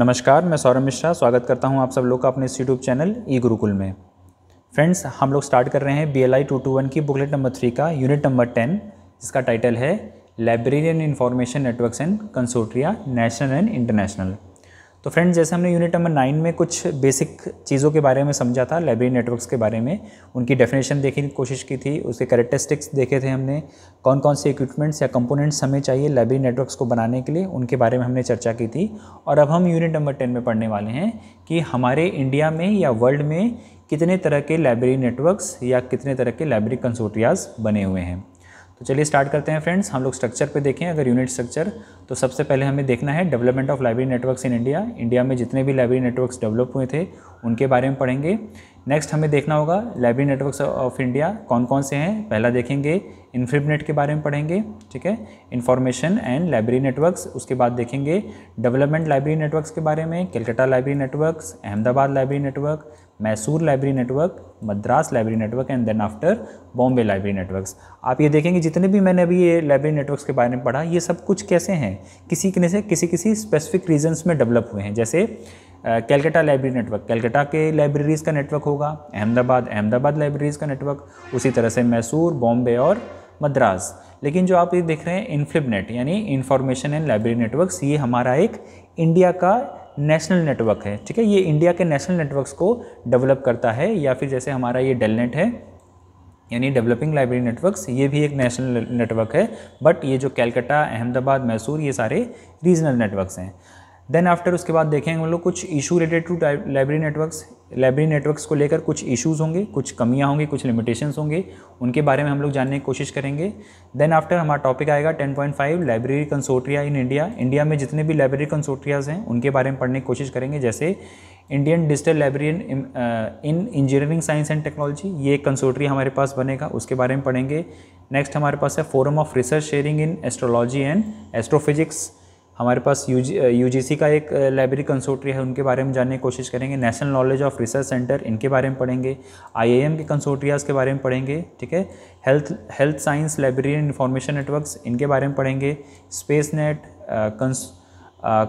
नमस्कार मैं सौरभ मिश्रा स्वागत करता हूं आप सब लोग का अपने इस यूट्यूब चैनल ई गुरुकुल में फ्रेंड्स हम लोग स्टार्ट कर रहे हैं B L I two two one की बुकलेट नंबर थ्री का यूनिट नंबर टेन जिसका टाइटल है librarian information networks and consortia national and international तो फ्रेंड्स जैसे हमने यूनिट नंबर नाइन में कुछ बेसिक चीज़ों के बारे में समझा था लाइब्रेरी नेटवर्क्स के बारे में उनकी डेफिनेशन देखने की कोशिश की थी उसके करेक्टरिस्टिक्स देखे थे हमने कौन कौन से इक्विपमेंट्स या कंपोनेंट्स हमें चाहिए लाइब्रेरी नेटवर्क्स को बनाने के लिए उनके बारे में हमने चर्चा की थी और अब हम यूनिट नंबर टेन में पढ़ने वाले हैं कि हमारे इंडिया में या वर्ल्ड में कितने तरह के लाइब्रेरी नेटवर्क्स या कितने तरह के लाइब्रेरी कंसोटियाज़ बने हुए हैं तो चलिए स्टार्ट करते हैं फ्रेंड्स हम लोग स्ट्रक्चर पे देखें अगर यूनिट स्ट्रक्चर तो सबसे पहले हमें देखना है development of library networks in India India में जितने भी लाइब्रेरी नेटवर्क्स डेवलप हुए थे उनके बारे में पढ़ेंगे नेक्स्ट हमें देखना होगा लाइब्रेरी नेटवर्क्स ऑफ इंडिया कौन कौन से हैं पहला देखेंगे इन्फिबनेट के बारे में पढ़ेंगे ठीक है इन्फॉर्मेशन एंड लाइब्रेरी नेटवर्क्स उसके बाद देखेंगे डेवलपमेंट लाइब्रेरी नेटवर्क्स के बारे में Calcutta library networks Ahmedabad library network Mysore library network Madras library network and then after Bombay library networks आप ये देखेंगे जितने भी मैंने अभी ये लाइब्रेरी नेटवर्क्स के बारे में पढ़ा ये सब कुछ कैसे हैं किसी किने से किसी किसी स्पेसिफिक रीजन्स में डेवलप हुए हैं जैसे कैलकटा लाइब्रेरी नेटवर्क कैलकटा के लाइब्रेरीज़ का नेटवर्क होगा अहमदाबाद अहमदाबाद लाइब्रेरीज़ का नेटवर्क उसी तरह से मैसूर बॉम्बे और मद्रास लेकिन जो आप ये देख रहे हैं इनफ्लिपनेट यानी इंफॉर्मेशन एंड लाइब्रेरी नेटवर्क्स ये हमारा एक इंडिया का नेशनल नेटवर्क है ठीक है ये इंडिया के नेशनल नेटवर्क्स को डेवलप करता है या फिर जैसे हमारा ये डेलनेट है यानी डेवलपिंग लाइब्रेरी नेटवर्क्स ये भी एक नेशनल नेटवर्क है बट ये जो कैलकटा अहमदाबाद मैसूर ये सारे रीजनल नेटवर्क्स हैं देन आफ्टर उसके बाद देखेंगे हम लोग कुछ issue related to library networks library networks को लेकर कुछ इशूज होंगे कुछ कमियाँ होंगी कुछ लिमिटेशंस होंगे उनके बारे में हम लोग जानने की कोशिश करेंगे देन आफ्टर हमारा टॉपिक आएगा 10.5 library consortia in India India में जितने भी लाइब्रेरी कंसोट्रियाज हैं उनके बारे में पढ़ने की कोशिश करेंगे जैसे Indian digital library in engineering science and technology ये एक कंसोट्रिया हमारे पास बनेगा उसके बारे में पढ़ेंगे नेक्स्ट हमारे पास है forum of research sharing in astrology and astrophysics हमारे पास यू जी का एक लाइब्रेरी कंसोर्ट्री है उनके बारे में जानने की कोशिश करेंगे national knowledge of research centre इनके बारे में पढ़ेंगे आई के कंसोर्ट्रियाज़ के बारे में पढ़ेंगे ठीक है health health science library and information networks इनके बारे में पढ़ेंगे space net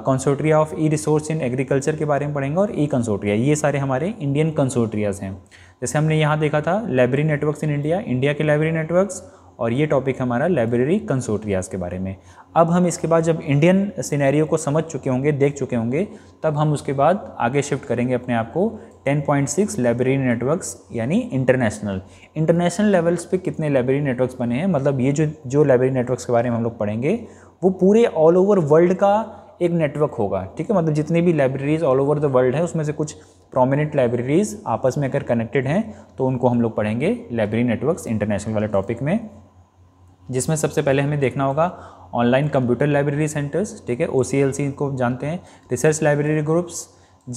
consortia of e resource in agriculture के बारे में पढ़ेंगे और ई कंसोट्रिया ये सारे हमारे इंडियन कंसोट्रियाज हैं जैसे हमने यहाँ देखा था library networks in India India के लाइब्रेरी नेटवर्क्स और ये टॉपिक हमारा लाइब्रेरी कंसोर्टियाज के बारे में अब हम इसके बाद जब इंडियन सिनेरियो को समझ चुके होंगे देख चुके होंगे तब हम उसके बाद आगे शिफ्ट करेंगे अपने आप को 10.6 लाइब्रेरी नेटवर्क्स यानी इंटरनेशनल इंटरनेशनल लेवल्स पे कितने लाइब्रेरी नेटवर्क्स बने हैं मतलब ये जो जो लाइब्रेरी नेटवर्क्स के बारे में हम लोग पढ़ेंगे वो पूरे ऑल ओवर वर्ल्ड का एक नेटवर्क होगा ठीक है मतलब जितनी भी libraries all over the world है उसमें से कुछ प्रोमिनेंट लाइब्रेरीज आपस में अगर कनेक्टेड हैं तो उनको हम लोग पढ़ेंगे लाइब्रेरी नेटवर्क्स इंटरनेशनल वाले टॉपिक में जिसमें सबसे पहले हमें देखना होगा ऑनलाइन कंप्यूटर लाइब्रेरी सेंटर्स ठीक है ओ को जानते हैं research library groups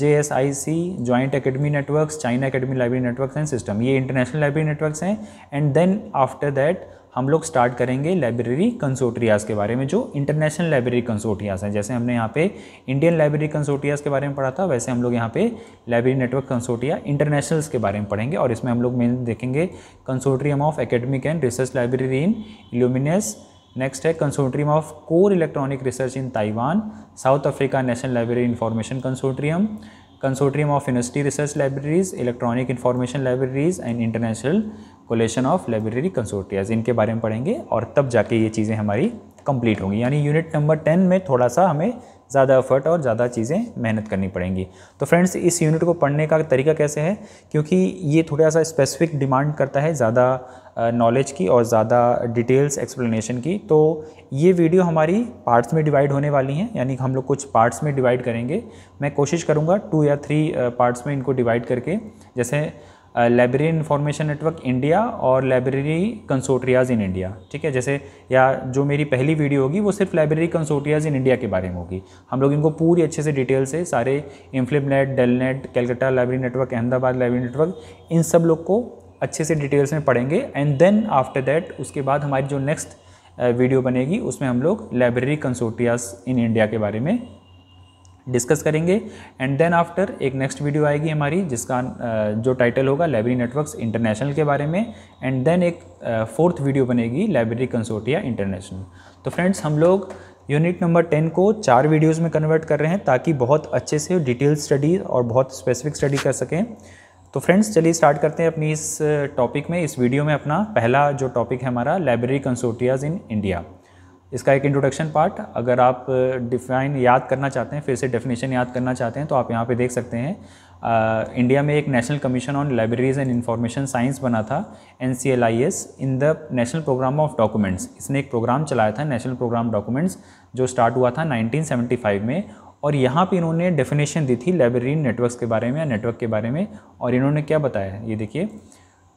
J S I C joint academy networks China academy library networks and system ये इंटरनेशनल लाइब्रेरी नेटवर्क्स हैं एंड देन आफ्टर दैट हम लोग स्टार्ट करेंगे लाइब्रेरी कंसोर्टियाज़ के बारे में जो इंटरनेशनल लाइब्रेरी कंसोर्टियाज़ हैं जैसे हमने यहाँ पे इंडियन लाइब्रेरी कंसोर्टियाज़ के बारे में पढ़ा था वैसे हम लोग यहाँ पे लाइब्रेरी नेटवर्क कंसोर्टिया इंटरनेशनल्स के बारे में पढ़ेंगे और इसमें हम लोग मेन देखेंगे consortium of academic and research library in Illinois next है consortium of core electronic research in Taiwan South Africa national library information consortium consortium of university research libraries electronic information libraries and international coalition of library consortia इनके बारे में पढ़ेंगे और तब जाके ये चीज़ें हमारी कंप्लीट होंगी यानी यूनिट नंबर टेन में थोड़ा सा हमें ज़्यादा एफर्ट और ज़्यादा चीज़ें मेहनत करनी पड़ेंगी तो फ्रेंड्स इस यूनिट को पढ़ने का तरीका कैसे है क्योंकि ये थोड़ा सा स्पेसिफिक डिमांड करता है ज़्यादा नॉलेज की और ज़्यादा डिटेल्स एक्सप्लेनेशन की तो ये वीडियो हमारी पार्ट्स में डिवाइड होने वाली हैं यानी हम लोग कुछ पार्ट्स में डिवाइड करेंगे मैं कोशिश करूँगा टू या थ्री पार्ट्स में इनको डिवाइड करके जैसे लाइब्रेरी इन्फॉर्मेशन नेटवर्क इंडिया और लाइब्रेरी कंसोट्रियाज इन इंडिया ठीक है जैसे या जो मेरी पहली वीडियो होगी वो सिर्फ लाइब्रेरी कंसोट्रियाज इन इंडिया के बारे में होगी हम लोग इनको पूरी अच्छे से डिटेल से सारे INFLIBNET DELNET Calcutta library network Ahmedabad library network इन सब लोग को अच्छे से डिटेल्स में पढ़ेंगे एंड देन आफ्टर दैट उसके बाद हमारी जो नेक्स्ट वीडियो बनेगी उसमें हम लोग लाइब्रेरी कंसोटियाज इन इंडिया के बारे में डिस्कस करेंगे एंड देन आफ्टर एक नेक्स्ट वीडियो आएगी हमारी जिसका जो टाइटल होगा लाइब्रेरी नेटवर्क्स इंटरनेशनल के बारे में एंड देन एक फोर्थ वीडियो बनेगी लाइब्रेरी कंसोर्टिया इंटरनेशनल तो फ्रेंड्स हम लोग यूनिट नंबर टेन को चार वीडियोस में कन्वर्ट कर रहे हैं ताकि बहुत अच्छे से डिटेल स्टडी और बहुत स्पेसिफिक स्टडी कर सकें तो फ्रेंड्स चलिए स्टार्ट करते हैं अपनी इस टॉपिक में इस वीडियो में अपना पहला जो टॉपिक है हमारा लाइब्रेरी कंसोर्टियाज़ इन इंडिया इसका एक इंट्रोडक्शन पार्ट अगर आप डिफाइन याद करना चाहते हैं फिर से डेफिनेशन याद करना चाहते हैं तो आप यहाँ पे देख सकते हैं आ, इंडिया में एक national commission on libraries and information science बना था and in the national programme of documents इसने एक प्रोग्राम चलाया था नेशनल प्रोग्राम डॉक्यूमेंट्स जो स्टार्ट हुआ था नाइनटीन में और यहाँ पे इन्होंने डेफिनेशन दी थी लाइब्रेरी नेटवर्क्स के बारे में या नेटवर्क के बारे में और इन्होंने क्या बताया ये देखिए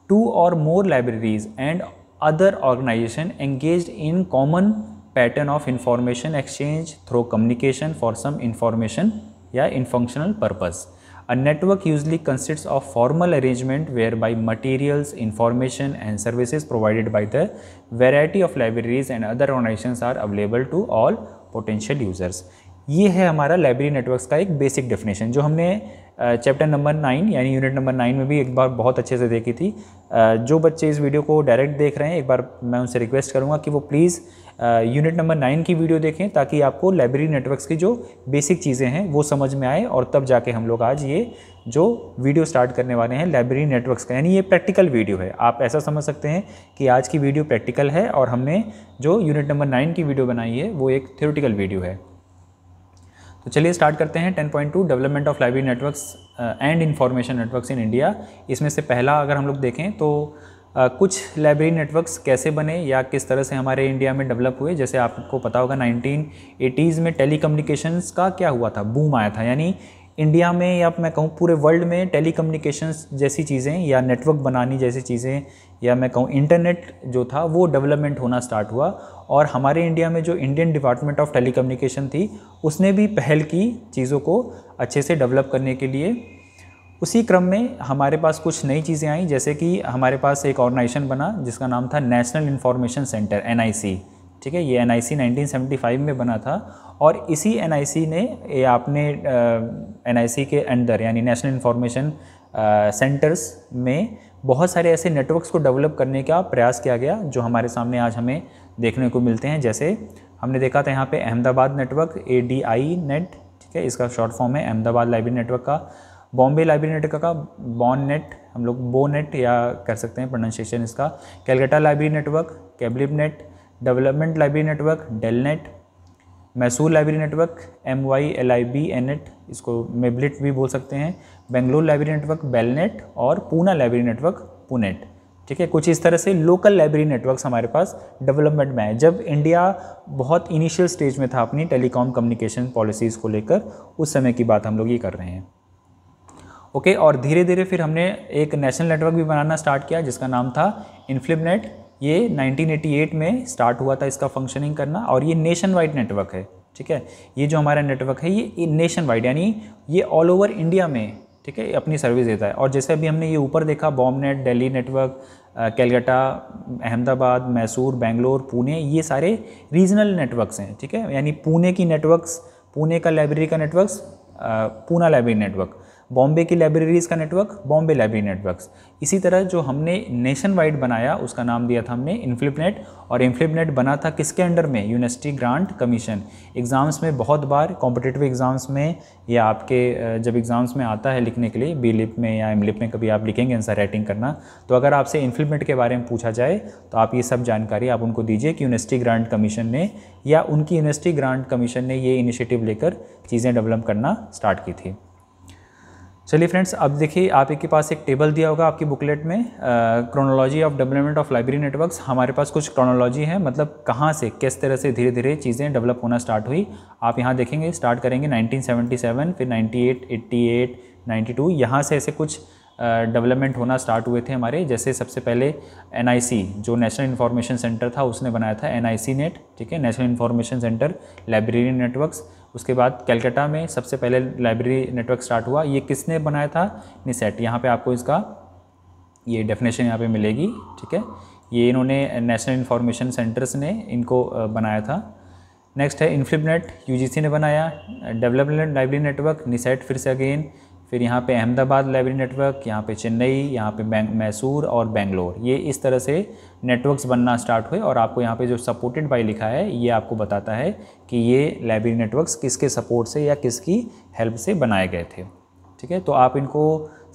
टू और more libraries and other organisations engage in common pattern of information exchange through communication for some information या in functional purpose a network usually consist of formal arrangement where by materials information and services provided by the variety of libraries and other organisations are available to all potential users ये है हमारा library networks का एक basic definition जो हमने chapter number nine यानी unit number nine में भी एक बार बहुत अच्छे से देखी थी जो बच्चे इस वीडियो को डायरेक्ट देख रहे हैं एक बार मैं उनसे रिक्वेस्ट करूँगा कि वो प्लीज़ यूनिट नंबर नाइन की वीडियो देखें ताकि आपको लाइब्रेरी नेटवर्क्स की जो बेसिक चीज़ें हैं वो समझ में आए और तब जाके हम लोग आज ये जो वीडियो स्टार्ट करने वाले हैं लाइब्रेरी नेटवर्क्स का यानी ये प्रैक्टिकल वीडियो है आप ऐसा समझ सकते हैं कि आज की वीडियो प्रैक्टिकल है और हमने जो यूनिट नंबर नाइन की वीडियो बनाई है वो एक थियोरटिकल वीडियो है तो चलिए स्टार्ट करते हैं 10.2 development of library networks and information networks in India इसमें से पहला अगर हम लोग देखें तो uh, कुछ लाइब्रेरी नेटवर्क्स कैसे बने या किस तरह से हमारे इंडिया में डेवलप हुए जैसे आपको पता होगा 1980s में टेली का क्या हुआ था बूम आया था यानी इंडिया में या मैं कहूँ पूरे वर्ल्ड में टेली जैसी चीज़ें या नेटवर्क बनानी जैसी चीज़ें या मैं कहूँ इंटरनेट जो था वो डेवलपमेंट होना स्टार्ट हुआ और हमारे इंडिया में जो इंडियन डिपार्टमेंट ऑफ टेलीकम्युनिकेशन थी उसने भी पहल की चीज़ों को अच्छे से डेवलप करने के लिए उसी क्रम में हमारे पास कुछ नई चीज़ें आई जैसे कि हमारे पास एक ऑर्गेनाइजेशन बना जिसका नाम था नेशनल इन्फॉर्मेशन सेंटर एन ठीक है ये एन 1975 में बना था और इसी एन ने ये आपने एन के अंडर यानी नेशनल इन्फॉर्मेशन सेंटर्स में बहुत सारे ऐसे नेटवर्क्स को डेवलप करने का प्रयास किया गया जो हमारे सामने आज हमें देखने को मिलते हैं जैसे हमने देखा था यहाँ पे Ahmedabad network A D I net ठीक है इसका शॉर्ट फॉर्म है अहमदाबाद लाइब्रेरी नेटवर्क का बॉम्बे लाइब्रेरी नेटवर्क का बॉन नेट हम लोग बो नेट या कर सकते हैं प्रोनाउंसिएशन इसका Calcutta library network CALIBNET development library network DELNET Mysore library network M Y L I B N E T इसको मेबलिट भी बोल सकते हैं Bangalore library network BELNET और पूना लाइब्रेरी नेटवर्क पुनेट ठीक है कुछ इस तरह से लोकल लाइब्रेरी नेटवर्क्स हमारे पास डेवलपमेंट में है जब इंडिया बहुत इनिशियल स्टेज में था अपनी टेलीकॉम कम्युनिकेशन पॉलिसीज़ को लेकर उस समय की बात हम लोग ये कर रहे हैं ओके और धीरे धीरे फिर हमने एक नेशनल नेटवर्क भी बनाना स्टार्ट किया जिसका नाम था इन्फ्लिपनेट ये 1988 में स्टार्ट हुआ था इसका फंक्शनिंग करना और ये नेशन वाइड नेटवर्क है ठीक है ये जो हमारा नेटवर्क है ये नेशन वाइड यानी ये ऑल ओवर इंडिया में ठीक है अपनी सर्विस देता है और जैसे अभी हमने ये ऊपर देखा BONET Delhi network Calcutta Ahmedabad Mysore Bangalore Pune ये सारे रीजनल नेटवर्क्स हैं ठीक है यानी पुणे की नेटवर्क्स पुणे का लाइब्रेरी का networks Poona library network Bombay की लाइब्रेरीज़ का नेटवर्क बॉम्बे लाइब्रेरी नेटवर्क्स इसी तरह जो हमने नेशन वाइड बनाया उसका नाम दिया था हमने इन्फ्लिपनेट और इन्फ्लिपनेट बना था किसके अंडर में यूनिवर्सिटी ग्रांट कमीशन एग्ज़ाम्स में बहुत बार कॉम्पिटेटिव एग्ज़ाम्स में या आपके जब एग्ज़ाम्स में आता है लिखने के लिए बी लिप में या एम लिप में कभी आप लिखेंगे आंसर राइटिंग करना तो अगर आपसे इन्फ्लिपनेट के बारे में पूछा जाए तो आप ये सब जानकारी आप उनको दीजिए कि यूनिवर्सिटी ग्रांट कमीशन ने या उनकी यूनिवर्सिटी ग्रांट कमीशन ने ये इनिशिएटिव लेकर चीज़ें डेवलप करना स्टार्ट की थी चलिए फ्रेंड्स अब देखिए आप के पास एक टेबल दिया होगा आपकी बुकलेट में chronology of development of library networks हमारे पास कुछ क्रोनोलॉजी है मतलब कहाँ से किस तरह से धीरे धीरे चीज़ें डेवलप होना स्टार्ट हुई आप यहाँ देखेंगे स्टार्ट करेंगे 1977 फिर 98, 88, 92 यहाँ से ऐसे कुछ डेवलपमेंट होना स्टार्ट हुए थे हमारे जैसे सबसे पहले एन जो नेशनल इन्फॉर्मेशन सेंटर था उसने बनाया था एन नेट ठीक है national information centre library networks उसके बाद कैलकाटा में सबसे पहले लाइब्रेरी नेटवर्क स्टार्ट हुआ ये किसने बनाया था निसेट यहाँ पे आपको इसका ये डेफिनेशन यहाँ पे मिलेगी ठीक है ये इन्होंने नेशनल इन्फॉर्मेशन सेंटर्स ने इनको बनाया था नेक्स्ट है इन्फ्लिपनेट यू ने बनाया डेवलपमेंट लाइब्रेरी नेटवर्क निसेट फिर से अगेन फिर यहाँ पे अहमदाबाद लाइब्रेरी नेटवर्क यहाँ पे चेन्नई यहाँ पे बैंक मैसूर और बेंगलोर ये इस तरह से नेटवर्क्स बनना स्टार्ट हुए और आपको यहाँ पे जो सपोर्टेड बाई लिखा है ये आपको बताता है कि ये लाइब्रेरी नेटवर्क्स किसके सपोर्ट से या किसकी हेल्प से बनाए गए थे ठीक है तो आप इनको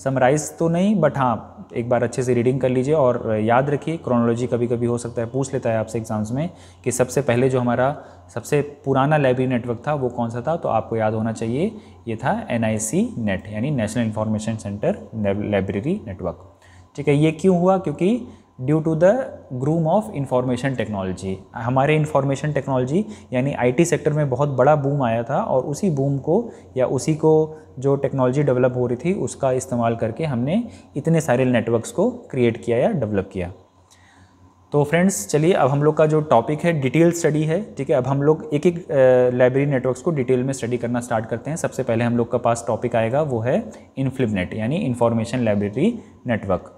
समराइज तो नहीं बट हाँ एक बार अच्छे से रीडिंग कर लीजिए और याद रखिए क्रोनोलॉजी कभी कभी हो सकता है पूछ लेता है आपसे एग्ज़ाम्स में कि सबसे पहले जो हमारा सबसे पुराना लाइब्रेरी नेटवर्क था वो कौन सा था तो आपको याद होना चाहिए ये था एन नेट यानी national information centre library network ठीक है ये क्यों हुआ क्योंकि due to the growth of information technology हमारे इंफॉर्मेशन टेक्नोलॉजी यानी आईटी सेक्टर में बहुत बड़ा बूम आया था और उसी बूम को या उसी को जो टेक्नोलॉजी डेवलप हो रही थी उसका इस्तेमाल करके हमने इतने सारे नेटवर्क्स को क्रिएट किया या डेवलप किया तो फ्रेंड्स चलिए अब हम लोग का जो टॉपिक है डिटेल स्टडी है ठीक है अब हम लोग एक एक लाइब्रेरी नेटवर्क्स को डिटेल में स्टडी करना स्टार्ट करते हैं सबसे पहले हम लोग का पास टॉपिक आएगा वो है इनफ्लिपनेट यानी information library network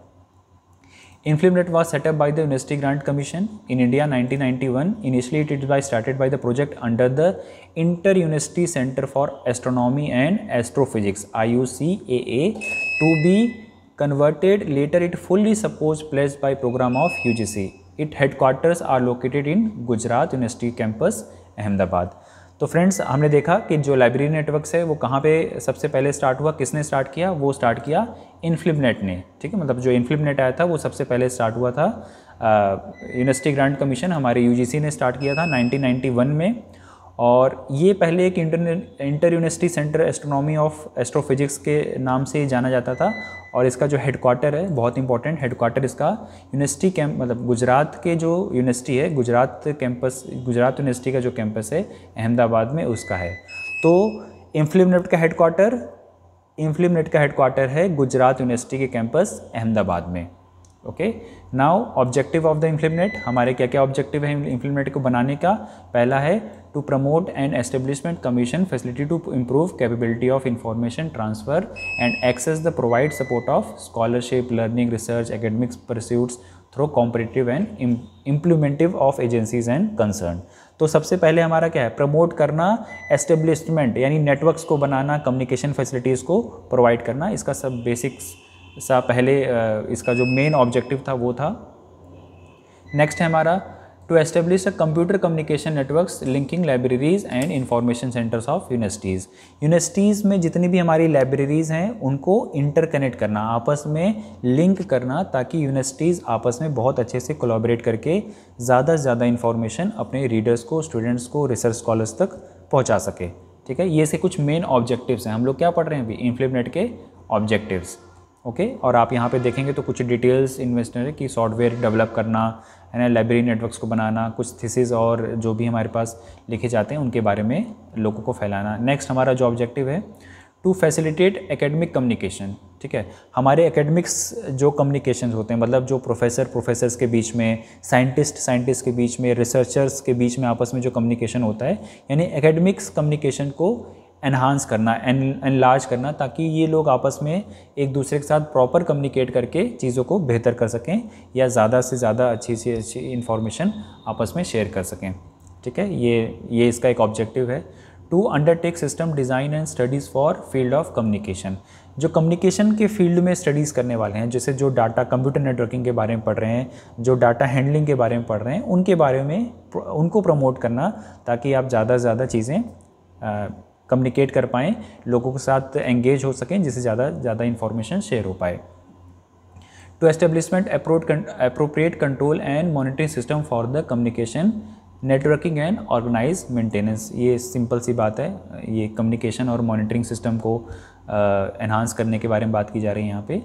InfilmNet was set up by the University Grant Commission in India 1991. Initially, it was started by the project under the Inter-University Center for Astronomy and Astrophysics IUCAA to be converted. Later, it fully supports pledged by program of UGC. Its headquarters are located in Gujarat University campus, Ahmedabad. तो friends हमने देखा कि जो library networks है वो कहाँ पे सबसे पहले स्टार्ट हुआ किसने स्टार्ट किया वो स्टार्ट किया इनफ्लिपनेट ने ठीक है मतलब जो इनफ्लिपनेट आया था वो सबसे पहले स्टार्ट हुआ था यूनिवर्सिटी ग्रांट कमीशन हमारे यू ने स्टार्ट किया था नाइनटीन में और ये पहले एक inter inter university centre astronomy of astrophysics के नाम से जाना जाता था और इसका जो हेडक्वार्टर है बहुत इंपॉर्टेंट हेडक्वार्टर इसका यूनिवर्सिटी कैंप मतलब गुजरात के जो यूनिवर्सिटी है गुजरात कैंपस गुजरात यूनिवर्सिटी का जो कैंपस है अहमदाबाद में उसका है तो इन्फ्लिमनेट का हेडक्वार्टर इन्फ्लिमनेट का हेडक्वार्टर है गुजरात यूनिवर्सिटी के कैंपस अहमदाबाद में okay now objective of the implement हमारे क्या क्या ऑब्जेक्टिव है इम्प्लीमेंट को बनाने का पहला है to promote and establishment commission facility to improve capability of information transfer and access the provide support of scholarship learning research academics pursuits through competitive and implementive of agencies and concern तो सबसे पहले हमारा क्या है promote करना establishment यानी networks को बनाना कम्युनिकेशन फैसिलिटीज़ को प्रोवाइड करना इसका सब बेसिक्स सा पहले इसका जो मेन ऑब्जेक्टिव था वो था नेक्स्ट है हमारा to establish a computer communication networks linking libraries and information centres of universities universities में जितनी भी हमारी लाइब्रेरीज़ हैं उनको इंटरकनेक्ट करना आपस में लिंक करना ताकि यूनिवर्सिटीज़ आपस में बहुत अच्छे से कोलाबरेट करके ज़्यादा से ज़्यादा इन्फॉर्मेशन अपने रीडर्स को स्टूडेंट्स को रिसर्च स्कॉलर्स तक पहुँचा सके ठीक है ये से कुछ मेन ऑब्जेक्टिव्स हैं हम लोग क्या पढ़ रहे हैं अभी इन्फ्लिपनेट के ऑब्जेक्टिव्स ओके और आप यहाँ पे देखेंगे तो कुछ डिटेल्स इन्वेस्टर की सॉफ्टवेयर डेवलप करना है ना लाइब्रेरी नेटवर्क्स को बनाना कुछ थीसिस और जो भी हमारे पास लिखे जाते हैं उनके बारे में लोगों को फैलाना नेक्स्ट हमारा जो ऑब्जेक्टिव है टू फैसिलिटेट एकेडमिक कम्युनिकेशन ठीक है हमारे एकेडमिक्स जो कम्युनिकेशन होते हैं मतलब जो प्रोफेसर प्रोफेसर्स के बीच में साइंटिस्ट साइंटिस्ट के बीच में रिसर्चर्स के बीच में आपस में जो कम्युनिकेशन होता है यानी एकेडमिक्स कम्युनिकेशन को एनहांस करना एनलार्ज करना ताकि ये लोग आपस में एक दूसरे के साथ प्रॉपर कम्युनिकेट करके चीज़ों को बेहतर कर सकें या ज़्यादा से ज़्यादा अच्छी से अच्छी इन्फॉर्मेशन आपस में शेयर कर सकें ठीक है ये ये इसका एक ऑब्जेक्टिव है to undertake system design and studies for field of communication जो कम्युनिकेशन के फील्ड में स्टडीज़ करने वाले हैं जैसे जो डाटा कंप्यूटर नेटवर्किंग के बारे में पढ़ रहे हैं जो डाटा हैंडलिंग के बारे में पढ़ रहे हैं उनके बारे में उनको प्रमोट करना ताकि आप ज़्यादा से ज़्यादा चीज़ें कम्युनिकेट कर पाएँ लोगों के साथ एंगेज हो सकें जिससे ज़्यादा ज़्यादा इन्फॉर्मेशन शेयर हो पाए to establishment appropriate control and monitoring system for the communication networking and organise maintenance ये सिंपल सी बात है ये कम्युनिकेशन और मॉनिटरिंग सिस्टम को एनहांस करने के बारे में बात की जा रही है यहाँ पे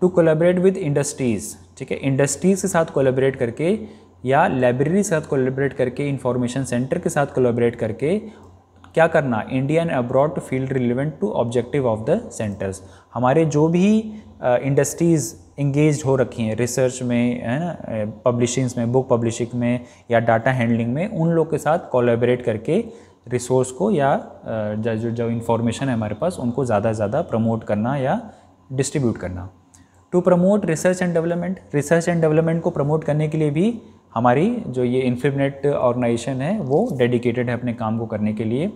टू कोलेबरेट विद इंडस्ट्रीज़ ठीक है इंडस्ट्रीज़ के साथ कोलेबरेट करके या लाइब्रेरी के साथ कोलेबरेट करके इंफॉर्मेशन सेंटर के साथ कोलेबरेट करके क्या करना Indian abroad field relevant to objective of the centres हमारे जो भी इंडस्ट्रीज़ इंगेज हो रखी हैं रिसर्च में है ना पब्लिशिंग्स में बुक पब्लिशिंग में या डाटा हैंडलिंग में उन लोग के साथ कोलेबरेट करके रिसोर्स को या जो जो इन्फॉर्मेशन है हमारे पास उनको ज़्यादा से ज़्यादा प्रमोट करना या डिस्ट्रीब्यूट करना to promote research and development research and development को प्रमोट करने के लिए भी हमारी जो ये इन्फिनेट ऑर्गेनाइजेशन है वो डेडिकेटेड है अपने काम को करने के लिए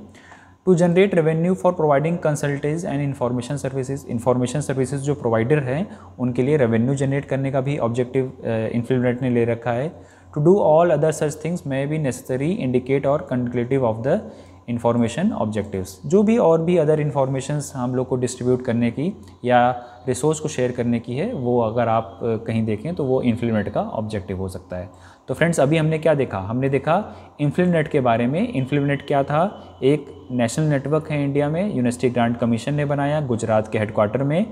to generate revenue for providing consultancy and information services information services जो प्रोवाइडर हैं उनके लिए रेवेन्यू जनरेट करने का भी ऑब्जेक्टिव इन्फ्लिनेट uh, ने ले रखा है to do all other such things may be necessary indicate और कंक्लेटिव ऑफ द इन्फॉर्मेशन ऑब्जेक्टिव्स जो भी और भी अदर इन्फॉर्मेशन हम लोग को डिस्ट्रीब्यूट करने की या रिसोर्स को शेयर करने की है वो अगर आप uh, कहीं देखें तो वो इन्फ्लिमेंट का ऑब्जेक्टिव हो सकता है तो फ्रेंड्स अभी हमने क्या देखा हमने देखा इन्फ्लिनेट के बारे में इन्फ्लिनेट क्या था एक नेशनल नेटवर्क है इंडिया में यूनिवर्सिटी ग्रांट कमीशन ने बनाया गुजरात के हेडक्वार्टर में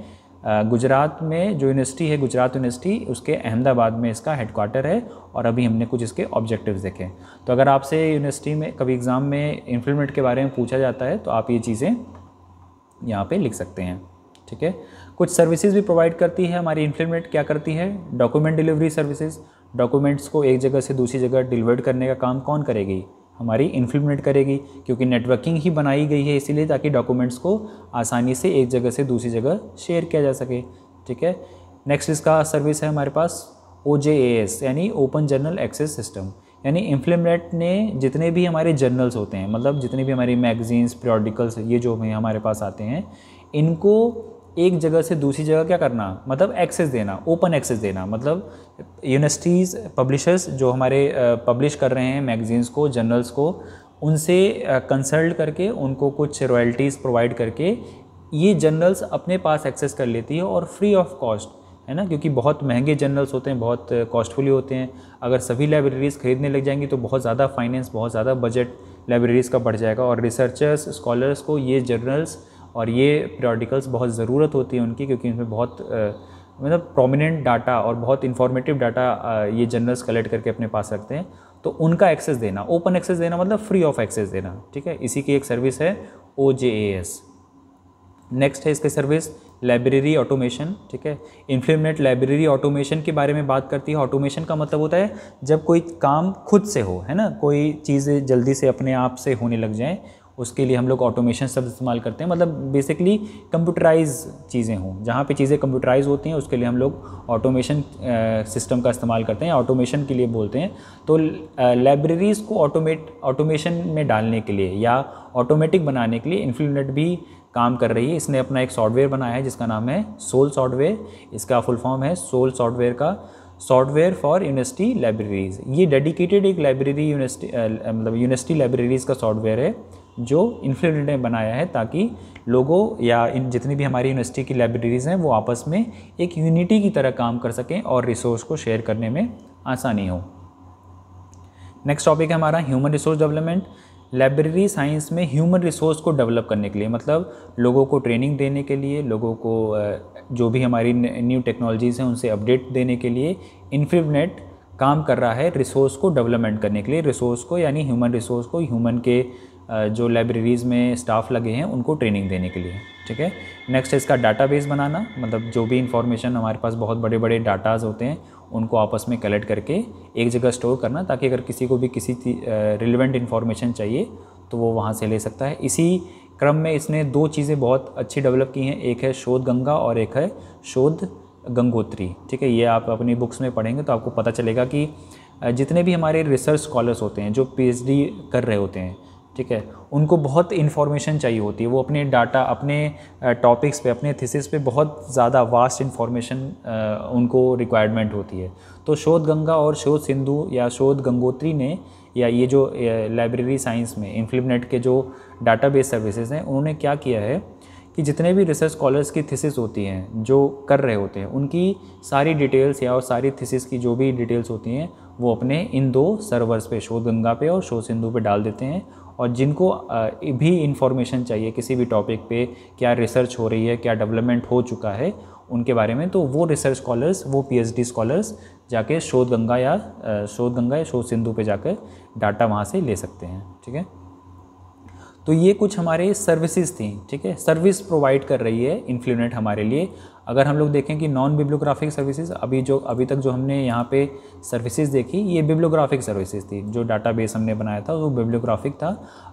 गुजरात में जो यूनिवर्सिटी है गुजरात यूनिवर्सिटी उसके अहमदाबाद में इसका हेडक्वार्टर है और अभी हमने कुछ इसके ऑब्जेक्टिव्स देखे तो अगर आपसे यूनिवर्सिटी में कभी एग्ज़ाम में इम्प्लीमेंट के बारे में पूछा जाता है तो आप ये चीज़ें यहाँ पे लिख सकते हैं ठीक है कुछ सर्विसेज भी प्रोवाइड करती है हमारी इम्प्लीमेंट क्या करती है डॉक्यूमेंट डिलीवरी सर्विसेज डॉक्यूमेंट्स को एक जगह से दूसरी जगह डिलीवर्ड करने का काम कौन करेगी हमारी इम्प्लीमेंट करेगी क्योंकि नेटवर्किंग ही बनाई गई है इसीलिए ताकि डॉक्यूमेंट्स को आसानी से एक जगह से दूसरी जगह शेयर किया जा सके ठीक है नेक्स्ट इसका सर्विस है हमारे पास ओ यानी ओपन जर्नल एक्सेस सिस्टम यानी इम्प्लीमेंट ने जितने भी हमारे जर्नल्स होते हैं मतलब जितने भी हमारी मैगजीन्स पीरियडिकल्स ये जो हमारे पास आते हैं इनको एक जगह से दूसरी जगह क्या करना मतलब एक्सेस देना ओपन एक्सेस देना मतलब यूनिवर्सिटीज़ पब्लिशर्स जो हमारे पब्लिश कर रहे हैं मैगजीन्स को जर्नल्स को उनसे कंसल्ट करके उनको कुछ रॉयल्टीज़ प्रोवाइड करके ये जर्नल्स अपने पास एक्सेस कर लेती है और फ्री ऑफ कॉस्ट है ना क्योंकि बहुत महंगे जर्नल्स होते हैं बहुत कॉस्टफुली होते हैं अगर सभी लाइब्रेरीज़ खरीदने लग जाएंगी तो बहुत ज़्यादा फाइनेंस बहुत ज़्यादा बजट लाइब्रेरीज़ का बढ़ जाएगा और रिसर्चर्स स्कॉलर्स को ये जर्नल्स और ये पीरियडिकल्स बहुत ज़रूरत होती है उनकी क्योंकि इनमें बहुत मतलब प्रोमिनेंट डाटा और बहुत इन्फॉर्मेटिव डाटा ये जर्नल्स कलेक्ट करके अपने पास रखते हैं तो उनका एक्सेस देना ओपन एक्सेस देना मतलब फ्री ऑफ एक्सेस देना ठीक है इसी की एक सर्विस है ओ जे एस नेक्स्ट है इसकी सर्विस लाइब्रेरी ऑटोमेशन ठीक है इन्फ्लिमेंट लाइब्रेरी ऑटोमेशन के बारे में बात करती है ऑटोमेशन का मतलब होता है जब कोई काम खुद से हो है ना कोई चीज़ें जल्दी से अपने आप से होने लग जाएँ उसके लिए हम लोग ऑटोमेशन शब्द इस्तेमाल करते हैं मतलब बेसिकली कंप्यूटराइज चीज़ें हों जहाँ पे चीज़ें कंप्यूटराइज होती हैं उसके लिए हम लोग ऑटोमेशन सिस्टम का इस्तेमाल करते हैं ऑटोमेशन के लिए बोलते हैं तो लाइब्रेरीज़ को ऑटोमेट ऑटोमेशन में डालने के लिए या ऑटोमेटिक बनाने के लिए इन्फ्लूनेट भी काम कर रही है इसने अपना एक सॉफ्टवेयर बनाया है जिसका नाम है सोल सॉफ्टवेयर इसका फुल फॉर्म है सोल सॉफ्टवेयर का सॉफ्टवेयर फॉर यूनिवर्सिटी लाइब्रेरीज़ ये डेडिकेटेड एक लाइब्रेरी यूनिवर्सिटी मतलब यूनिवर्सिटी लाइब्रेरीज़ का सॉफ्टवेयर है जो इन्फ्लुएंट ने बनाया है ताकि लोगों या इन जितनी भी हमारी यूनिवर्सिटी की लाइब्रेरीज़ हैं वो आपस में एक यूनिटी की तरह काम कर सकें और रिसोर्स को शेयर करने में आसानी हो नेक्स्ट टॉपिक है हमारा human resource development library science में ह्यूमन रिसोर्स को डेवलप करने के लिए मतलब लोगों को ट्रेनिंग देने के लिए लोगों को जो भी हमारी न्यू टेक्नोलॉजीज़ हैं उनसे अपडेट देने के लिए इन्फिनेट काम कर रहा है रिसोर्स को डेवलपमेंट करने के लिए रिसोर्स को यानी ह्यूमन रिसोर्स को ह्यूमन के जो लाइब्रेरीज़ में स्टाफ लगे हैं उनको ट्रेनिंग देने के लिए ठीक है नेक्स्ट है इसका डाटाबेस बनाना मतलब जो भी इंफॉर्मेशन हमारे पास बहुत बड़े बड़े डाटाज होते हैं उनको आपस में कलेक्ट करके एक जगह स्टोर करना ताकि अगर किसी को भी किसी रिलेवेंट इन्फॉर्मेशन चाहिए तो वो वहाँ से ले सकता है इसी क्रम में इसने दो चीज़ें बहुत अच्छी डेवलप की हैं एक है शोध गंगा और एक है शोध गंगोत्री ठीक है ये आप अपनी बुक्स में पढ़ेंगे तो आपको पता चलेगा कि जितने भी हमारे रिसर्च स्कॉलर्स होते हैं जो पीएचडी कर रहे होते हैं ठीक है उनको बहुत इन्फॉर्मेशन चाहिए होती है वो अपने डाटा अपने टॉपिक्स पे अपने थीसिस पे बहुत ज़्यादा वास्ट इन्फॉर्मेशन उनको रिक्वायरमेंट होती है तो शोध गंगा और शोध सिंधु या शोध गंगोत्री ने या ये जो लाइब्रेरी साइंस में इन्फ्लिमनेट के जो डाटा बेस सर्विसेज हैं उन्होंने क्या किया है कि जितने भी रिसर्च स्कॉलर्स की थीसिस होती हैं जो कर रहे होते हैं उनकी सारी डिटेल्स या और सारी थीसिस की जो भी डिटेल्स होती हैं वो अपने इन दो सर्वर्स पे शोध गंगा पे और शोध सिंधु पे डाल देते हैं और जिनको भी इन्फॉर्मेशन चाहिए किसी भी टॉपिक पे क्या रिसर्च हो रही है क्या डेवलपमेंट हो चुका है उनके बारे में तो वो रिसर्च स्कॉलर्स वो पीएचडी स्कॉलर्स जाके शोध गंगा या शोध गंगा या शोध सिंधु पे जाकर डाटा वहाँ से ले सकते हैं ठीक है तो ये कुछ हमारे सर्विसेज थी ठीक है सर्विस प्रोवाइड कर रही है इन्फ्लूनेट हमारे लिए अगर हम लोग देखें कि नॉन बिब्लोग्राफिक सर्विसेज अभी जो अभी तक जो हमने यहाँ पे सर्विसेज देखी ये बिब्लोग्राफिक सर्विसेज थी जो डाटा बेस हमने बनाया था वो बिब्लोग्राफिक था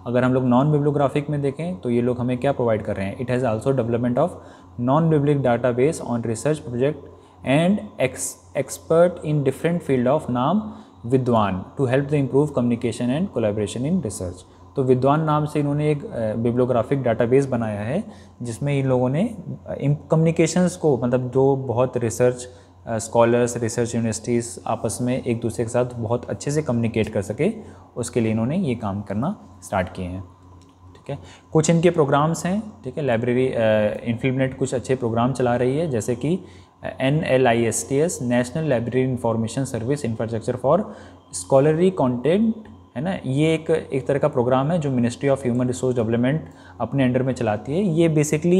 अगर हम लोग नॉन बिब्लोग्राफिक में देखें तो ये लोग हमें क्या प्रोवाइड कर रहे हैं it has also development of non bibliographic database on research project and expert in different field of नाम Vidwan to help the improve communication and collaboration in research तो विद्वान नाम से इन्होंने एक बिब्लोग्राफिक डाटाबेस बनाया है जिसमें इन लोगों ने कम्युनिकेशंस को मतलब जो बहुत रिसर्च स्कॉलर्स रिसर्च यूनिवर्सिटीज़ आपस में एक दूसरे के साथ बहुत अच्छे से कम्युनिकेट कर सके उसके लिए इन्होंने ये काम करना स्टार्ट किए हैं ठीक है कुछ इनके प्रोग्राम्स हैं ठीक है लाइब्रेरी इन्फिलनेट कुछ अच्छे प्रोग्राम चला रही है जैसे कि N L I S T S national library information service infrastructure for scholarly content है ना ये एक एक तरह का प्रोग्राम है जो ministry of human resource development अपने अंडर में चलाती है ये बेसिकली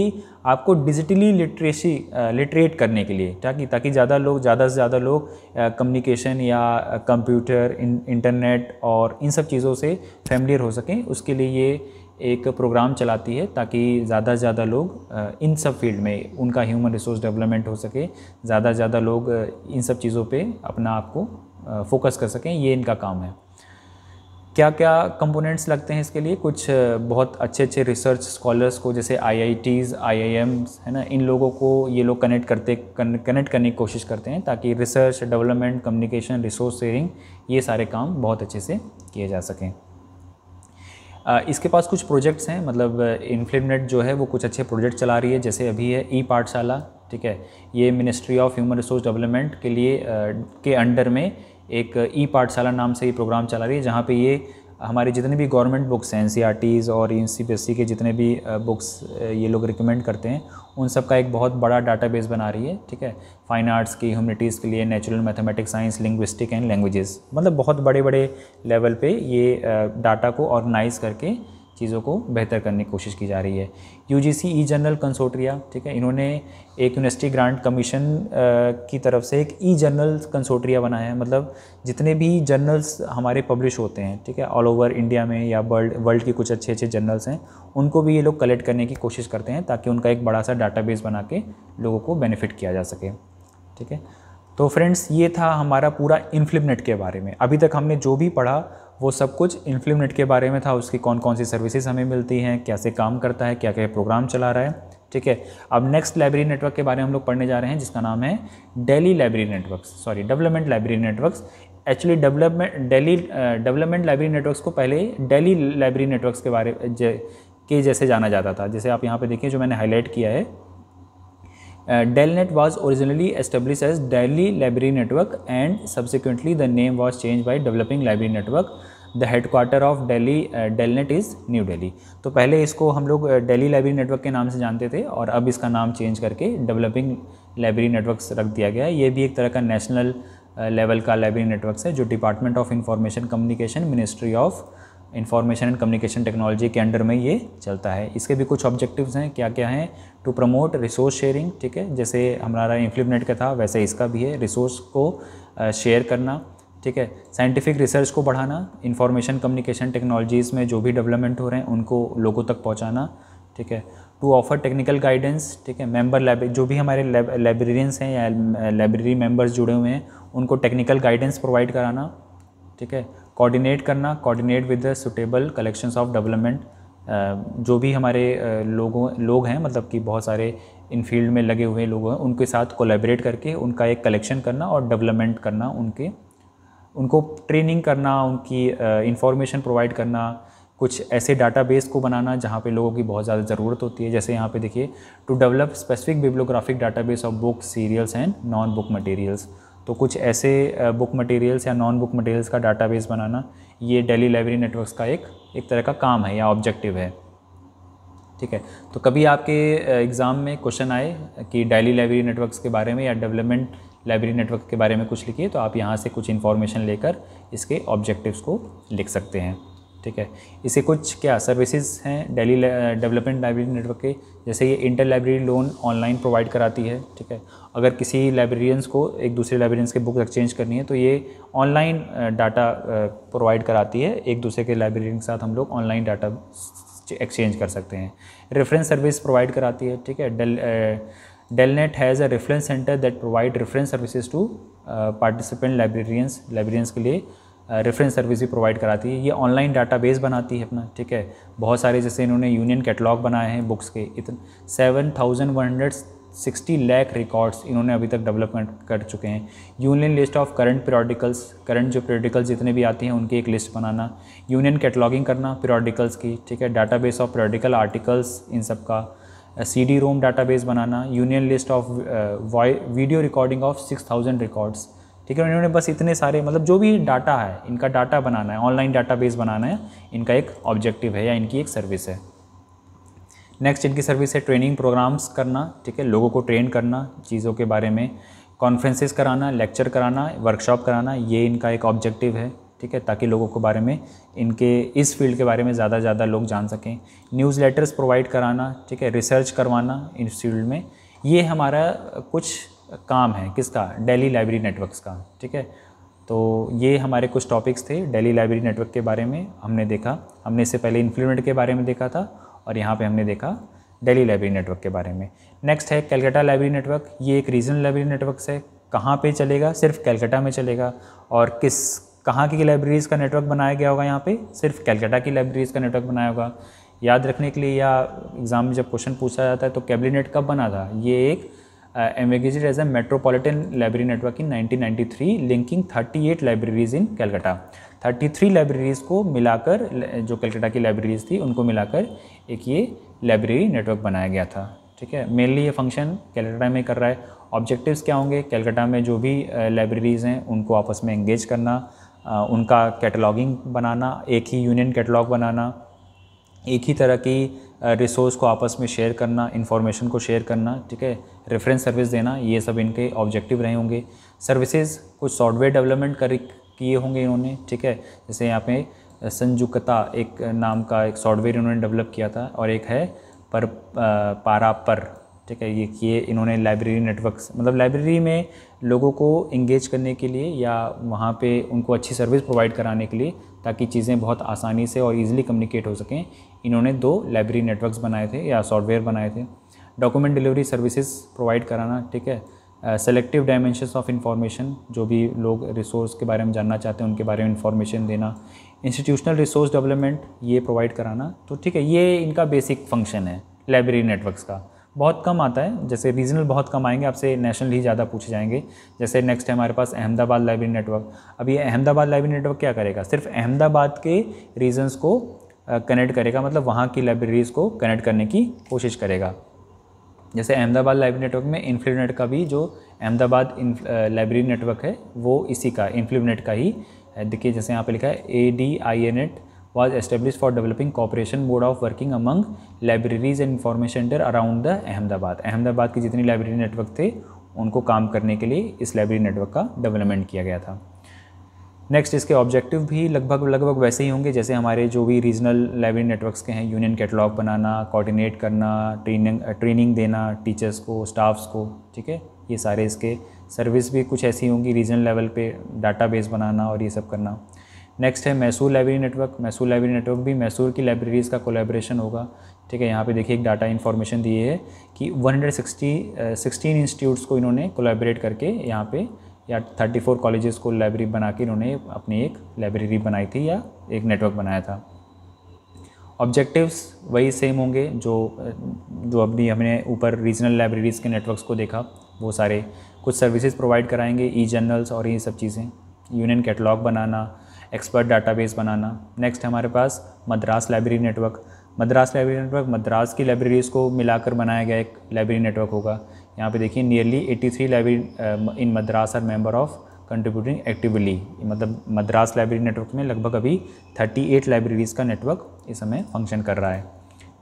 आपको डिजिटली लिटरेसी लिटरेट करने के लिए ताकि ताकि ज़्यादा लोग ज़्यादा से ज़्यादा लोग कम्युनिकेशन या कंप्यूटर इंटरनेट और इन सब चीज़ों से फैमिलियर हो सकें उसके लिए ये एक प्रोग्राम चलाती है ताकि ज़्यादा से ज़्यादा लोग इन सब फील्ड में उनका ह्यूमन रिसोर्स डेवलपमेंट हो सके ज़्यादा से ज़्यादा लोग इन सब चीज़ों पे अपना आप को फोकस कर सकें ये इनका काम है क्या क्या कंपोनेंट्स लगते हैं इसके लिए कुछ बहुत अच्छे अच्छे रिसर्च स्कॉलर्स को जैसे आई आई टीज़ आई आई एम्स है ना इन लोगों को ये लोग कनेक्ट करते कनेक्ट करने की कोशिश करते हैं ताकि research development communication resource sharing ये सारे काम बहुत अच्छे से किए जा सकें इसके पास कुछ प्रोजेक्ट्स हैं मतलब इन्फ्लिमनेट जो है वो कुछ अच्छे प्रोजेक्ट चला रही है जैसे अभी है ई पाठशाला ठीक है ये ministry of human resource development के लिए के अंडर में एक ई पाठशाला नाम से ये प्रोग्राम चला रही है जहाँ पे ये हमारे जितने भी गवर्नमेंट बुक्स हैं एन e और एन के जितने भी बुक्स ये लोग रिकमेंड करते हैं उन सब का एक बहुत बड़ा डाटाबेस बना रही है ठीक है फाइन आर्ट्स की ह्यूमनिटीज़ के लिए natural mathematics science linguistic and languages मतलब बहुत बड़े बड़े लेवल पे ये डाटा को ऑर्गेनाइज करके चीज़ों को बेहतर करने की कोशिश की जा रही है you ji C E general कंसोट्रिया ठीक है इन्होंने एक यूनिवर्सिटी ग्रांट कमीशन की तरफ से एक ई जनरल कंसोट्रिया बनाया है मतलब जितने भी जर्नल्स हमारे पब्लिश होते हैं ठीक है ऑल ओवर इंडिया में या वर्ल्ड वर्ल्ड के कुछ अच्छे अच्छे जर्नल्स हैं उनको भी ये लोग कलेक्ट करने की कोशिश करते हैं ताकि उनका एक बड़ा सा बेस बना के लोगों को बेनिफिट किया जा सके ठीक है तो फ्रेंड्स ये था हमारा पूरा इन्फ्लिपनेट के बारे में अभी तक हमने जो भी पढ़ा वो सब कुछ इन्फ्लिमनेट के बारे में था उसकी कौन कौन सी सर्विसेज हमें मिलती हैं कैसे काम करता है क्या क्या प्रोग्राम चला रहा है ठीक है अब नेक्स्ट लाइब्रेरी नेटवर्क के बारे में हम लोग पढ़ने जा रहे हैं जिसका नाम है Delhi library network sorry development library networks actually development Delhi development library network को पहले डेली लाइब्रेरी नेटवर्क के बारे के जैसे जाना जाता था जैसे आप यहाँ पे देखिए जो मैंने हाईलाइट किया है DELNET was originally establish as Delhi library network and subsequently the name was change by developing library network the headquarter of Delhi DELNET is New Delhi तो पहले इसको हम लोग डेली लाइब्रेरी नेटवर्क के नाम से जानते थे और अब इसका नाम चेंज करके डेवलपिंग लाइब्रेरी नेटवर्क्स रख दिया गया है ये भी एक तरह का नेशनल लेवल का लाइब्रेरी नेटवर्क है जो department of information communication ministry of information and communication technology के अंडर में ये चलता है इसके भी कुछ ऑब्जेक्टिव्स हैं क्या क्या हैं टू प्रमोट रिसोर्स शेयरिंग ठीक है जैसे हमारा इन्फ्लिपनेट का था वैसे इसका भी है रिसोर्स को शेयर करना ठीक है साइंटिफिक रिसर्च को बढ़ाना इंफॉर्मेशन कम्युनिकेशन टेक्नोलॉजीज़ में जो भी डेवलपमेंट हो रहे हैं उनको लोगों तक पहुँचाना ठीक है टू ऑफर टेक्निकल गाइडेंस ठीक है मेंबर लाइब्रेरी जो भी हमारे लाइब्रेरियंस हैं या लाइब्रेरी मेंबर्स जुड़े हुए हैं उनको टेक्निकल गाइडेंस प्रोवाइड कराना ठीक है कोऑर्डिनेट करना coordinate with the suitable collections of development जो भी हमारे लोगों लोग हैं मतलब कि बहुत सारे इन फील्ड में लगे हुए लोग हैं उनके साथ कोलेबरेट करके उनका एक कलेक्शन करना और डेवलपमेंट करना उनके उनको ट्रेनिंग करना उनकी इंफॉर्मेशन प्रोवाइड करना कुछ ऐसे डाटाबेस को बनाना जहाँ पे लोगों की बहुत ज़्यादा ज़रूरत होती है जैसे यहाँ पे देखिए to develop specific bibliographic database of book serials and non book materials तो कुछ ऐसे बुक मटेरियल्स या नॉन बुक मटेरियल्स का डाटाबेस बनाना ये डेली लाइब्रेरी नेटवर्क्स का एक एक तरह का काम है या ऑब्जेक्टिव है ठीक है तो कभी आपके एग्ज़ाम में क्वेश्चन आए कि डेली लाइब्रेरी नेटवर्क्स के बारे में या डेवलपमेंट लाइब्रेरी नेटवर्क के बारे में कुछ लिखिए तो आप यहाँ से कुछ इन्फॉर्मेशन लेकर इसके ऑब्जेक्टिव्स को लिख सकते हैं ठीक है इसे कुछ क्या सर्विसेज हैं डेली डेवलपमेंट लाइब्रेरी नेटवर्क के जैसे ये inter library loan online provide कराती है ठीक है अगर किसी लाइब्रेरियंस को एक दूसरे लाइब्रेरियंस के बुक एक्सचेंज करनी है तो ये ऑनलाइन डाटा प्रोवाइड कराती है एक दूसरे के लाइब्रेरियन के साथ हम लोग ऑनलाइन डाटा एक्सचेंज कर सकते हैं रेफरेंस सर्विस प्रोवाइड कराती है ठीक है DEL DELNET has a reference centre that provide reference services to participant librarians librarians के लिए रेफरेंस uh, सर्विस भी प्रोवाइड कराती है ये ऑनलाइन डाटाबेस बनाती है अपना ठीक है बहुत सारे जैसे इन्होंने यूनियन कैटलॉग बनाए हैं बुक्स के इतने seven thousand one hundred sixty lakh records इन्होंने अभी तक डेवलपमेंट कर चुके हैं union list of current periodicals current जो पीरियडिकल्स जितने भी आती हैं उनकी एक लिस्ट बनाना यूनियन कैटलॉगिंग करना पीरियडिकल्स की ठीक है डाटाबेस ऑफ पीरियडिकल आर्टिकल्स इन सब का C D ROM database बनाना union list of video recording of six thousand records ठीक है इन्होंने बस इतने सारे मतलब जो भी डाटा है इनका डाटा बनाना है ऑनलाइन डाटा बेस बनाना है इनका एक ऑब्जेक्टिव है या इनकी एक सर्विस है नेक्स्ट इनकी सर्विस है ट्रेनिंग प्रोग्राम्स करना ठीक है लोगों को ट्रेन करना चीज़ों के बारे में कॉन्फ्रेंसेस कराना लेक्चर कराना वर्कशॉप कराना ये इनका एक ऑब्जेक्टिव है ठीक है ताकि लोगों को बारे में इनके इस फील्ड के बारे में ज़्यादा से ज़्यादा लोग जान सकें न्यूज़ लेटर्स प्रोवाइड कराना ठीक है रिसर्च करवाना इस फील्ड में ये हमारा कुछ काम है किसका डेली लाइब्रेरी नेटवर्क्स का ठीक है तो ये हमारे कुछ टॉपिक्स थे डेली लाइब्रेरी नेटवर्क के बारे में हमने देखा हमने इससे पहले इन्फ्लूमेंट के बारे में देखा था और यहाँ पर हमने देखा डेली लाइब्रेरी नेटवर्क के बारे में नेक्स्ट है कैलकाटा लाइब्रेरी नेटवर्क ये एक रीजनल लाइब्रेरी नेटवर्क है कहाँ पे चलेगा सिर्फ कैलकाटा में चलेगा और किस कहाँ की लाइब्रेरीज़ का नेटवर्क बनाया गया होगा यहाँ पे सिर्फ कैलकाटा की लाइब्रेरीज़ का नेटवर्क बनाया होगा याद रखने के लिए या एग्ज़ाम में जब क्वेश्चन पूछा जाता है तो कैबिनेट कब बना था ये एक emerged as a metropolitan library network in 1993 linking 38 libraries in Calcutta 33 libraries को मिलाकर जो कैलकाटा की लाइब्रेरीज़ थी उनको मिलाकर एक ये लाइब्रेरी नेटवर्क बनाया गया था ठीक है मेनली ये फंक्शन कैलकाटा में कर रहा है ऑब्जेक्टिव्स क्या होंगे कैलकाटा में जो भी लाइब्रेरीज़ हैं उनको आपस में एंगेज करना उनका कैटलॉगिंग बनाना एक ही यूनियन कैटलॉग बनाना एक ही तरह की रिसोर्स को आपस में शेयर करना इन्फॉर्मेशन को शेयर करना ठीक है रेफरेंस सर्विस देना ये सब इनके ऑब्जेक्टिव रहे होंगे सर्विसेज कुछ सॉफ्टवेयर डेवलपमेंट कर किए होंगे इन्होंने ठीक है जैसे यहाँ पे संजुकता एक नाम का एक सॉफ्टवेयर इन्होंने डेवलप किया था और एक है पर पारा पर ठीक है ये किए इन्होंने लाइब्रेरी नेटवर्क मतलब लाइब्रेरी में लोगों को इंगेज करने के लिए या वहाँ पे उनको अच्छी सर्विस प्रोवाइड कराने के लिए ताकि चीज़ें बहुत आसानी से और इजीली कम्युनिकेट हो सकें इन्होंने दो लाइब्रेरी नेटवर्क्स बनाए थे या सॉफ्टवेयर बनाए थे डॉक्यूमेंट डिलीवरी सर्विसेज प्रोवाइड कराना ठीक है सेलेक्टिव डायमेंशंस ऑफ इंफॉर्मेशन जो भी लोग रिसोर्स के बारे में जानना चाहते हैं उनके बारे में इंफॉर्मेशन देना इंस्टीट्यूशनल रिसोर्स डेवलपमेंट ये प्रोवाइड कराना तो ठीक है ये इनका बेसिक फंक्शन है लाइब्रेरी नेटवर्क्स का बहुत कम आता है जैसे रीजनल बहुत कम आएंगे आपसे नेशनल ही ज़्यादा पूछे जाएंगे जैसे नेक्स्ट है हमारे पास अहमदाबाद लाइब्रेरी नेटवर्क अब ये अहमदाबाद लाइब्रेरी नेटवर्क क्या करेगा सिर्फ अहमदाबाद के रीजन्स को कनेक्ट करेगा मतलब वहाँ की लाइब्रेरीज़ को कनेक्ट करने की कोशिश करेगा जैसे अहमदाबाद लाइब्रेरी नेटवर्क में इन्फ्लिनेट का भी जो अहमदाबाद लाइब्रेरी नेटवर्क है वो इसी का इन्फ्लिनेट का ही देखिए जैसे यहाँ पे लिखा है A D I net was established for developing cooperation mode of working among libraries and information center around the Ahmedabad Ahmedabad के जितने लाइब्रेरी नेटवर्क थे उनको काम करने के लिए इस लाइब्रेरी नेटवर्क का डेवलपमेंट किया गया था नेक्स्ट इसके ऑब्जेक्टिव भी लगभग लगभग वैसे ही होंगे जैसे हमारे जो भी रीजनल लाइब्रेरी नेटवर्क्स के हैं यूनियन कैटलॉग बनाना कोऑर्डिनेट करना ट्रेनिंग ट्रेनिंग देना टीचर्स को स्टाफ्स को ठीक है ये सारे इसके सर्विस भी कुछ ऐसी होंगी रीजनल लेवल पे डाटाबेस बनाना और ये सब करना नेक्स्ट है Mysore library network Mysore library network भी मैसूर की लाइब्रेरीज़ का कोलेब्रेशन होगा ठीक है यहाँ पे देखिए एक डाटा इन्फॉर्मेशन दिए है कि 160 सिक्सटीन इंस्टीट्यूट्स को इन्होंने कोलेबरेट करके यहाँ पे या 34 कॉलेजेस को लाइब्रेरी बना के इन्होंने अपनी एक लाइब्रेरी बनाई थी या एक नेटवर्क बनाया था ऑब्जेक्टिव्स वही सेम होंगे जो जो अभी हमने ऊपर रीजनल लाइब्रेरीज़ के नेटवर्कस को देखा वो सारे कुछ सर्विसेज प्रोवाइड कराएंगे ई जर्नल्स और ये सब चीज़ें यूनियन कैटलॉग बनाना एक्सपर्ट डाटाबेस बनाना नेक्स्ट हमारे पास Madras library network Madras library network Madras की लाइब्रेरीज़ को मिलाकर बनाया गया एक लाइब्रेरी नेटवर्क होगा यहाँ पे देखिए nearly 83 library in Madras are member of contributing actively मतलब मद्रास लाइब्रेरी नेटवर्क में लगभग अभी 38 लाइब्रेरीज़ का नेटवर्क इस समय फंक्शन कर रहा है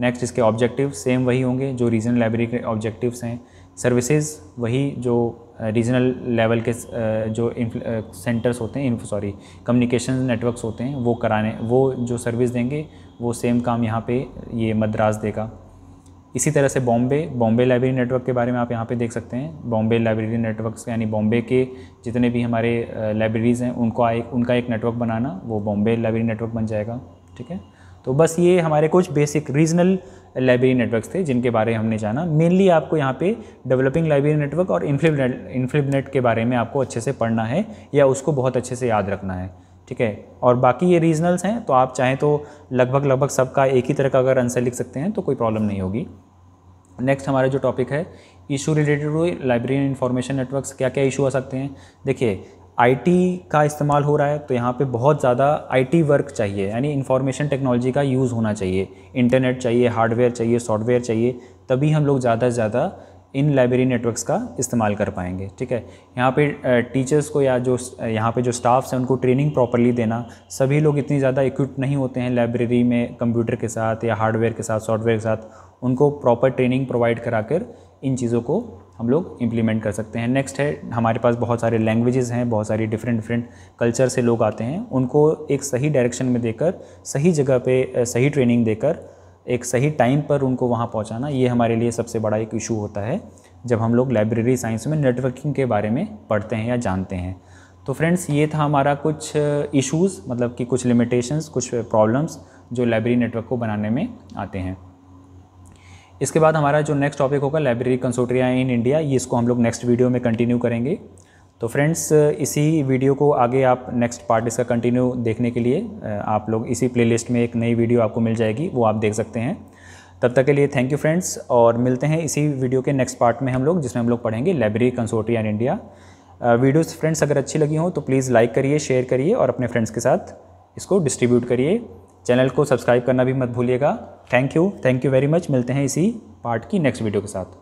नेक्स्ट इसके ऑब्जेक्टिव सेम वही होंगे जो रीजनल लाइब्रेरी के ऑब्जेक्टिव्स हैं सर्विसेज वही जो रीजनल लेवल के जो सेंटर्स होते हैं सॉरी कम्युनिकेशन नेटवर्क्स होते हैं वो कराने वो जो सर्विस देंगे वो सेम काम यहाँ पे ये मद्रास देगा इसी तरह से बॉम्बे बॉम्बे लाइब्रेरी नेटवर्क के बारे में आप यहाँ पे देख सकते हैं बॉम्बे लाइब्रेरी नेटवर्क्स यानी बॉम्बे के जितने भी हमारे लाइब्रेरीज़ हैं उनको एक उनका एक नेटवर्क बनाना वो बॉम्बे लाइब्रेरी नेटवर्क बन जाएगा ठीक है तो बस ये हमारे कुछ बेसिक रीजनल लाइब्रेरी नेटवर्क्स थे जिनके बारे में हमने जाना मेनली आपको यहाँ पे डेवलपिंग लाइब्रेरी नेटवर्क और इन्फ्लिपनेट इन्फ्लिपनेट के बारे में आपको अच्छे से पढ़ना है या उसको बहुत अच्छे से याद रखना है ठीक है और बाकी ये रीजनल्स हैं तो आप चाहें तो लगभग लगभग सबका एक ही तरह का अगर आंसर लिख सकते हैं तो कोई प्रॉब्लम नहीं होगी नेक्स्ट हमारा जो टॉपिक है issue related to library information networks क्या क्या इशू आ सकते हैं देखिए आईटी का इस्तेमाल हो रहा है तो यहाँ पे बहुत ज़्यादा आईटी वर्क चाहिए यानी इन्फॉर्मेशन टेक्नोलॉजी का यूज़ होना चाहिए इंटरनेट चाहिए हार्डवेयर चाहिए सॉफ्टवेयर चाहिए तभी हम लोग ज़्यादा से ज़्यादा इन लाइब्रेरी नेटवर्क्स का इस्तेमाल कर पाएंगे ठीक है यहाँ पे टीचर्स को या जो यहाँ पे जो स्टाफ्स हैं उनको ट्रेनिंग प्रॉपरली देना सभी लोग इतनी ज़्यादा इक्विप्ड नहीं होते हैं लाइब्रेरी में कंप्यूटर के साथ या हार्डवेयर के साथ सॉफ्टवेयर के साथ उनको प्रॉपर ट्रेनिंग प्रोवाइड करा कर इन चीज़ों को हम लोग इम्प्लीमेंट कर सकते हैं नेक्स्ट है हमारे पास बहुत सारे लैंग्वेजेस हैं बहुत सारी डिफरेंट डिफरेंट कल्चर से लोग आते हैं उनको एक सही डायरेक्शन में देकर सही जगह पे सही ट्रेनिंग देकर एक सही टाइम पर उनको वहाँ पहुँचाना ये हमारे लिए सबसे बड़ा एक इशू होता है जब हम लोग लाइब्रेरी साइंस में नेटवर्किंग के बारे में पढ़ते हैं या जानते हैं तो फ्रेंड्स ये था हमारा कुछ इशूज़ मतलब कि कुछ लिमिटेशंस कुछ प्रॉब्लम्स जो लाइब्रेरी नेटवर्क को बनाने में आते हैं इसके बाद हमारा जो नेक्स्ट टॉपिक होगा लाइब्रेरी कंसोट्रिया इन इंडिया ये इसको हम लोग नेक्स्ट वीडियो में कंटिन्यू करेंगे तो फ्रेंड्स इसी वीडियो को आगे आप नेक्स्ट पार्ट इसका कंटिन्यू देखने के लिए आप लोग इसी प्लेलिस्ट में एक नई वीडियो आपको मिल जाएगी वो आप देख सकते हैं तब तक के लिए थैंक यू फ्रेंड्स और मिलते हैं इसी वीडियो के नेक्स्ट पार्ट में हम लोग जिसमें हम लोग पढ़ेंगे library consortia in India videos friends अगर अच्छी लगी हो तो प्लीज़ लाइक करिए शेयर करिए और अपने फ्रेंड्स के साथ इसको डिस्ट्रीब्यूट करिए चैनल को सब्सक्राइब करना भी मत भूलिएगा thank you thank you very much मिलते हैं इसी पार्ट की नेक्स्ट वीडियो के साथ